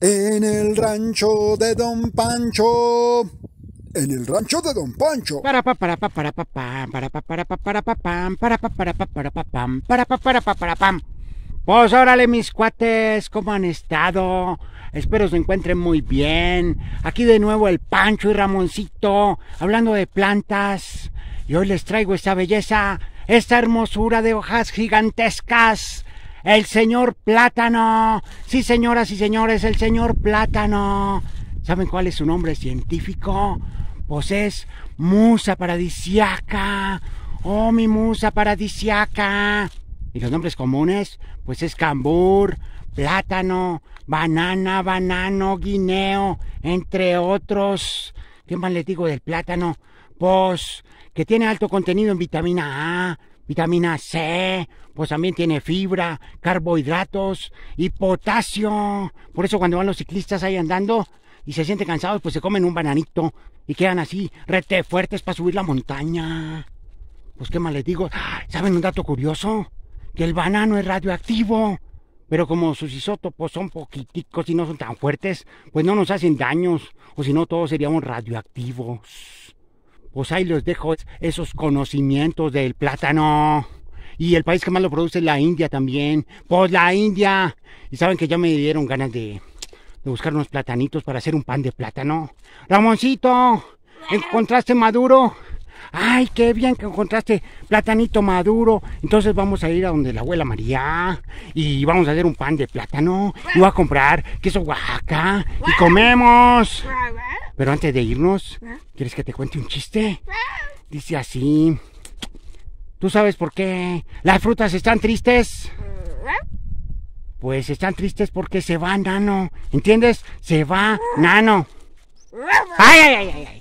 En el rancho de Don Pancho. En el rancho de Don Pancho. Para pa para pa para pa pam, para pa para pa para pa pam, para pa pa para pa para pa para pam. Pues órale mis cuates, ¿cómo han estado? Espero se encuentren muy bien. Aquí de nuevo el Pancho y Ramoncito hablando de plantas. Y hoy les traigo esta belleza, esta hermosura de hojas gigantescas el señor Plátano. Sí, señoras y señores, el señor Plátano. ¿Saben cuál es su nombre científico? Pues es Musa Paradisiaca. Oh, mi Musa Paradisiaca. Y los nombres comunes, pues es cambur, plátano, banana, banano, guineo, entre otros. ¿Qué más les digo del plátano? Pues que tiene alto contenido en vitamina A, vitamina C, pues también tiene fibra, carbohidratos y potasio. Por eso cuando van los ciclistas ahí andando y se sienten cansados, pues se comen un bananito y quedan así, rete fuertes para subir la montaña. Pues qué más les digo, ¿saben un dato curioso? Que el banano es radioactivo. Pero como sus isótopos son poquiticos y no son tan fuertes, pues no nos hacen daños, o si no todos seríamos radioactivos pues ahí les dejo esos conocimientos del plátano. Y el país que más lo produce es la India también. Pues la India. Y saben que ya me dieron ganas de, buscar unos platanitos para hacer un pan de plátano. Ramoncito, ¿encontraste maduro? Ay, qué bien que encontraste platanito maduro. Entonces vamos a ir a donde la abuela María y vamos a hacer un pan de plátano. Y voy a comprar queso Oaxaca y comemos. Pero antes de irnos, ¿Ah? ¿quieres que te cuente un chiste? Ah. Dice así. ¿Tú sabes por qué las frutas están tristes? Mm, ¿eh? Pues están tristes porque se va Nano. ¿Entiendes? Se va Nano. Ah. ay, ay, ay. ay.